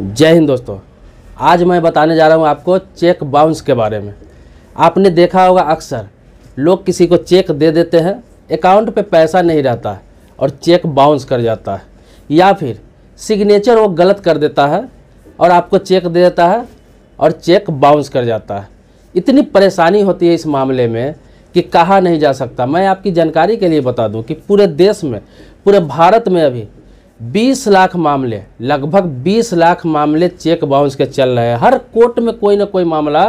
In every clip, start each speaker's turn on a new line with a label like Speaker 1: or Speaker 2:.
Speaker 1: जय हिंद दोस्तों आज मैं बताने जा रहा हूँ आपको चेक बाउंस के बारे में आपने देखा होगा अक्सर लोग किसी को चेक दे देते हैं अकाउंट पे पैसा नहीं रहता है और चेक बाउंस कर जाता है या फिर सिग्नेचर वो गलत कर देता है और आपको चेक दे देता है और चेक बाउंस कर जाता है इतनी परेशानी होती है इस मामले में कि कहा नहीं जा सकता मैं आपकी जानकारी के लिए बता दूं कि पूरे देश में पूरे भारत में अभी 20 लाख मामले लगभग 20 लाख मामले चेक बाउंस के चल रहे हैं हर कोर्ट में कोई ना कोई मामला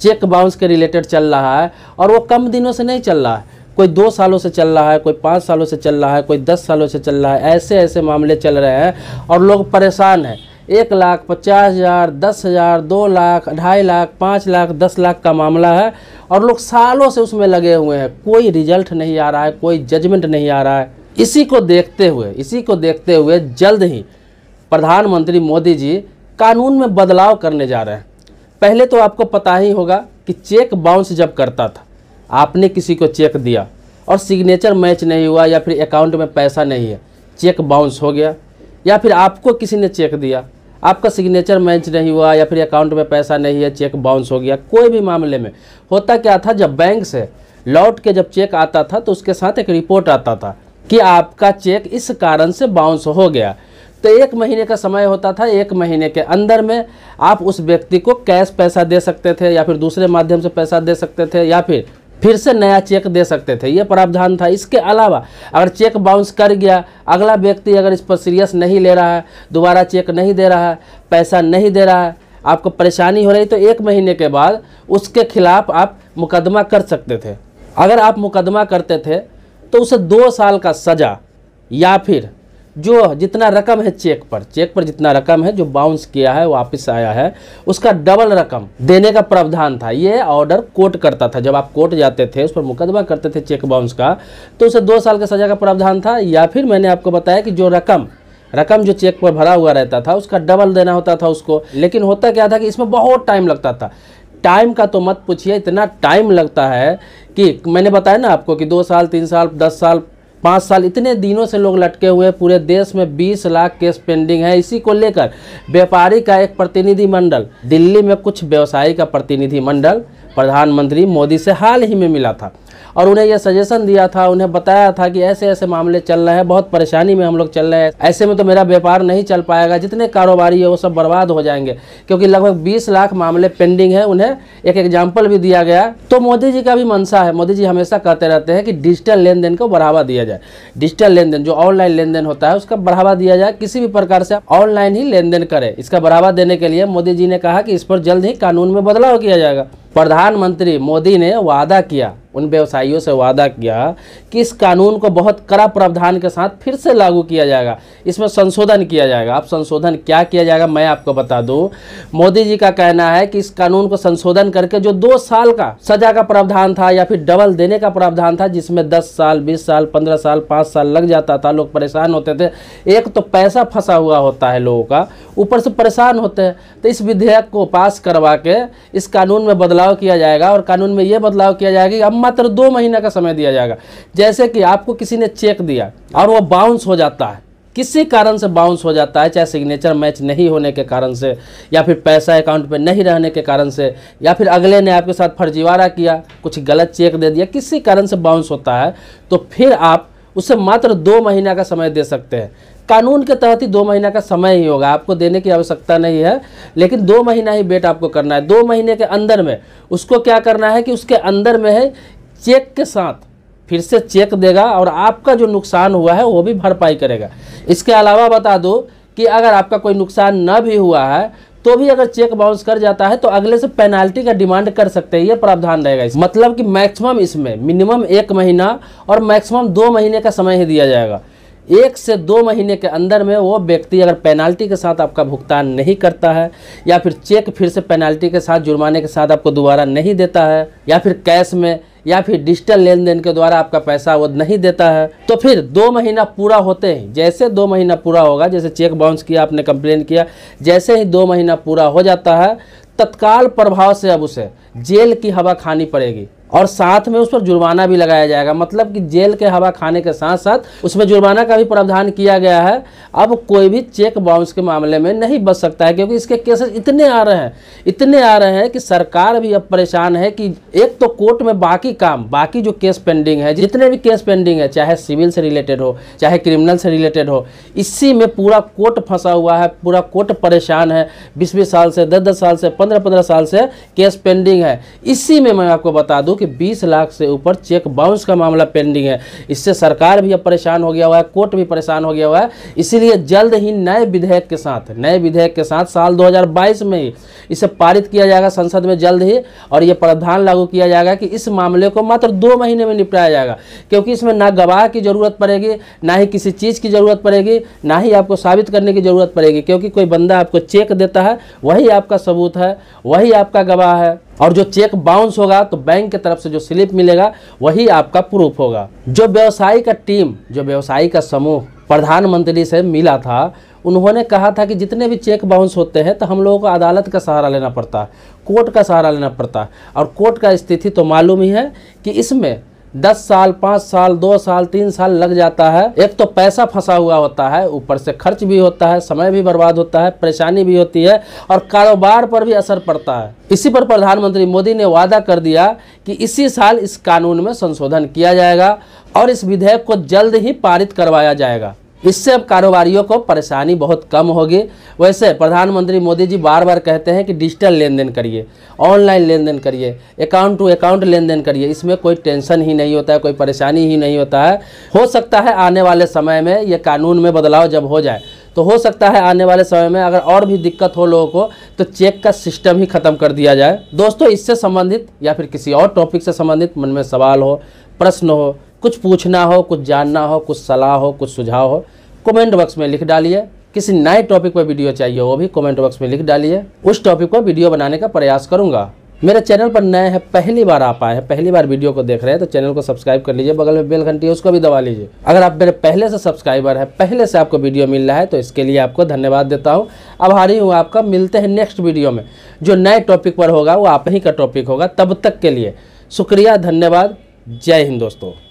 Speaker 1: चेक बाउंस के रिलेटेड चल रहा है और वो कम दिनों से नहीं चल रहा है कोई दो सालों से चल रहा है कोई पाँच सालों से चल रहा है कोई दस सालों से चल रहा है ऐसे ऐसे मामले चल रहे हैं और लोग परेशान हैं एक लाख पचास हज़ार दस हज़ार दो लाख ढाई लाख पाँच लाख दस लाख का मामला है और लोग सालों से उसमें लगे हुए हैं कोई रिजल्ट नहीं आ रहा है कोई जजमेंट नहीं आ रहा है इसी को देखते हुए इसी को देखते हुए जल्द ही प्रधानमंत्री मोदी जी कानून में बदलाव करने जा रहे हैं पहले तो आपको पता ही होगा कि चेक बाउंस जब करता था आपने किसी को चेक दिया और सिग्नेचर मैच नहीं हुआ या फिर अकाउंट में पैसा नहीं है चेक बाउंस हो गया या फिर आपको किसी ने चेक दिया आपका सिग्नेचर मैच नहीं हुआ या फिर अकाउंट में पैसा नहीं है चेक बाउंस हो गया कोई भी मामले में होता क्या था जब बैंक से लौट के जब चेक आता था तो उसके साथ एक रिपोर्ट आता था कि आपका चेक इस कारण से बाउंस हो गया तो एक महीने का समय होता था एक महीने के अंदर में आप उस व्यक्ति को कैश पैसा दे सकते थे या फिर दूसरे माध्यम से पैसा दे सकते थे या फिर फिर से नया चेक दे सकते थे ये प्रावधान था इसके अलावा अगर चेक बाउंस कर गया अगला व्यक्ति अगर इस पर सीरियस नहीं ले रहा है दोबारा चेक नहीं दे रहा है पैसा नहीं दे रहा है आपको परेशानी हो रही तो एक महीने के बाद उसके खिलाफ़ आप मुकदमा कर सकते थे अगर आप मुकदमा करते थे तो उसे दो साल का सज़ा या फिर जो जितना रकम है चेक पर चेक पर जितना रकम है जो बाउंस किया है वापस आया है उसका डबल रकम देने का प्रावधान था ये ऑर्डर कोर्ट करता था जब आप कोर्ट जाते थे उस पर मुकदमा करते थे चेक बाउंस का तो उसे दो साल का सज़ा का प्रावधान था या फिर मैंने आपको बताया कि जो रकम रकम जो चेक पर भरा हुआ रहता था उसका डबल देना होता था उसको लेकिन होता क्या था कि इसमें बहुत टाइम लगता था टाइम का तो मत पूछिए इतना टाइम लगता है कि मैंने बताया ना आपको कि दो साल तीन साल दस साल पाँच साल इतने दिनों से लोग लटके हुए पूरे देश में 20 लाख केस पेंडिंग है इसी को लेकर व्यापारी का एक प्रतिनिधिमंडल दिल्ली में कुछ व्यवसायी का प्रतिनिधिमंडल प्रधानमंत्री मोदी से हाल ही में मिला था और उन्हें यह सजेशन दिया था उन्हें बताया था कि ऐसे ऐसे मामले चल रहे हैं बहुत परेशानी में हम लोग चल रहे हैं ऐसे में तो मेरा व्यापार नहीं चल पाएगा जितने कारोबारी है वो सब बर्बाद हो जाएंगे क्योंकि लगभग 20 लाख मामले पेंडिंग है उन्हें एक एग्जाम्पल भी दिया गया तो मोदी जी का भी मनसा है मोदी जी हमेशा कहते रहते हैं कि डिजिटल लेन देन को बढ़ावा दिया जाए डिजिटल लेन देन जो ऑनलाइन लेन देन होता है उसका बढ़ावा दिया जाए किसी भी प्रकार से ऑनलाइन ही लेन देन करें इसका बढ़ावा देने के लिए मोदी जी ने कहा कि इस पर जल्द ही कानून में बदलाव किया जाएगा प्रधानमंत्री मोदी ने वादा किया उन व्यवसायियों से वादा किया कि इस कानून को बहुत कड़ा प्रावधान के साथ फिर से लागू किया जाएगा इसमें संशोधन किया जाएगा अब संशोधन क्या किया जाएगा मैं आपको बता दूं मोदी जी का कहना है कि इस कानून को संशोधन करके जो दो साल का सजा का प्रावधान था या फिर डबल देने का प्रावधान था जिसमें दस साल बीस साल पंद्रह साल पाँच साल लग जाता था लोग परेशान होते थे एक तो पैसा फंसा हुआ होता है लोगों का ऊपर से परेशान होते हैं तो इस विधेयक को पास करवा के इस कानून में बदलाव किया जाएगा और कानून में ये बदलाव किया जाएगा कि अब मात्र दो महीने का समय दिया जाएगा जैसे कि आपको किसी ने चेक दिया और वो बाउंस हो जाता है किसी कारण से बाउंस हो जाता है चाहे सिग्नेचर मैच नहीं होने के कारण से या फिर पैसा अकाउंट में नहीं रहने के कारण से या फिर अगले ने आपके साथ फर्जीवाड़ा किया कुछ गलत चेक दे दिया किसी कारण से बाउंस होता है तो फिर आप उसे मात्र दो महीना का समय दे सकते हैं कानून के तहत ही दो महीना का समय ही होगा आपको देने की आवश्यकता नहीं है लेकिन दो महीना ही बेट आपको करना है दो महीने के अंदर में उसको क्या करना है कि उसके अंदर में है चेक के साथ फिर से चेक देगा और आपका जो नुकसान हुआ है वो भी भरपाई करेगा इसके अलावा बता दो कि अगर आपका कोई नुकसान न भी हुआ है तो भी अगर चेक बाउंस कर जाता है तो अगले से पेनाल्टी का डिमांड कर सकते हैं ये प्रावधान रहेगा इस मतलब कि मैक्सिमम इसमें मिनिमम एक महीना और मैक्सिमम दो महीने का समय ही दिया जाएगा एक से दो महीने के अंदर में वो व्यक्ति अगर पेनाल्टी के साथ आपका भुगतान नहीं करता है या फिर चेक फिर से पेनाल्टी के साथ जुर्माने के साथ आपको दोबारा नहीं देता है या फिर कैश में या फिर डिजिटल लेन देन के द्वारा आपका पैसा वो नहीं देता है तो फिर दो महीना पूरा होते ही जैसे दो महीना पूरा होगा जैसे चेक बाउंस किया आपने कंप्लेन किया जैसे ही दो महीना पूरा हो जाता है तत्काल प्रभाव से अब उसे जेल की हवा खानी पड़ेगी और साथ में उस पर जुर्माना भी लगाया जाएगा मतलब कि जेल के हवा खाने के साथ साथ उसमें जुर्माना का भी प्रावधान किया गया है अब कोई भी चेक बाउंस के मामले में नहीं बच सकता है क्योंकि इसके केसेस इतने आ रहे हैं इतने आ रहे हैं कि सरकार भी अब परेशान है कि एक तो कोर्ट में बाकी काम बाकी जो केस पेंडिंग है जितने भी केस पेंडिंग है चाहे सिविल से रिलेटेड हो चाहे क्रिमिनल से रिलेटेड हो इसी में पूरा कोर्ट फंसा हुआ है पूरा कोर्ट परेशान है बीस बीस साल से दस दस साल से पंद्रह पंद्रह साल से केस पेंडिंग है इसी में मैं आपको बता दूँ कि कि 20 लाख से ऊपर चेक बाउंस का मामला पेंडिंग है इससे सरकार भी अब परेशान हो गया हुआ है कोर्ट भी परेशान हो गया हुआ है इसीलिए जल्द ही नए विधेयक के साथ नए विधेयक के साथ साल 2022 में इसे पारित किया जाएगा संसद में जल्द ही और यह प्रावधान लागू किया जाएगा कि इस मामले को मात्र दो महीने में निपटाया जाएगा क्योंकि इसमें ना गवाह की ज़रूरत पड़ेगी ना ही किसी चीज़ की ज़रूरत पड़ेगी ना ही आपको साबित करने की ज़रूरत पड़ेगी क्योंकि कोई बंदा आपको चेक देता है वही आपका सबूत है वही आपका गवाह है और जो चेक बाउंस होगा तो बैंक की तरफ से जो स्लिप मिलेगा वही आपका प्रूफ होगा जो व्यवसायी का टीम जो व्यवसायी का समूह प्रधानमंत्री से मिला था उन्होंने कहा था कि जितने भी चेक बाउंस होते हैं तो हम लोगों को अदालत का सहारा लेना पड़ता है कोर्ट का सहारा लेना पड़ता है और कोर्ट का स्थिति तो मालूम ही है कि इसमें दस साल पाँच साल दो साल तीन साल लग जाता है एक तो पैसा फंसा हुआ होता है ऊपर से खर्च भी होता है समय भी बर्बाद होता है परेशानी भी होती है और कारोबार पर भी असर पड़ता है इसी पर प्रधानमंत्री मोदी ने वादा कर दिया कि इसी साल इस कानून में संशोधन किया जाएगा और इस विधेयक को जल्द ही पारित करवाया जाएगा इससे अब कारोबारियों को परेशानी बहुत कम होगी वैसे प्रधानमंत्री मोदी जी बार बार कहते हैं कि डिजिटल लेन देन करिए ऑनलाइन लेन देन करिए अकाउंट टू अकाउंट लेन देन करिए इसमें कोई टेंशन ही नहीं होता है कोई परेशानी ही नहीं होता है हो सकता है आने वाले समय में ये कानून में बदलाव जब हो जाए तो हो सकता है आने वाले समय में अगर और भी दिक्कत हो लोगों को तो चेक का सिस्टम ही ख़त्म कर दिया जाए दोस्तों इससे संबंधित या फिर किसी और टॉपिक से संबंधित मन में सवाल हो प्रश्न हो कुछ पूछना हो कुछ जानना हो कुछ सलाह हो कुछ सुझाव हो कमेंट बॉक्स में लिख डालिए किसी नए टॉपिक पर वीडियो चाहिए वो भी कमेंट बॉक्स में लिख डालिए उस टॉपिक पर वीडियो बनाने का प्रयास करूंगा मेरे चैनल पर नए हैं पहली बार आप आए हैं पहली बार वीडियो को देख रहे हैं तो चैनल को सब्सक्राइब कर लीजिए बगल में बेल घंटी है उसको भी दबा लीजिए अगर आप मेरे पहले से सब्सक्राइबर हैं पहले से आपको वीडियो मिल रहा है तो इसके लिए आपको धन्यवाद देता हूँ आभारी हूँ आपका मिलते हैं नेक्स्ट वीडियो में जो नए टॉपिक पर होगा वो आप ही का टॉपिक होगा तब तक के लिए शुक्रिया धन्यवाद जय हिंद दोस्तों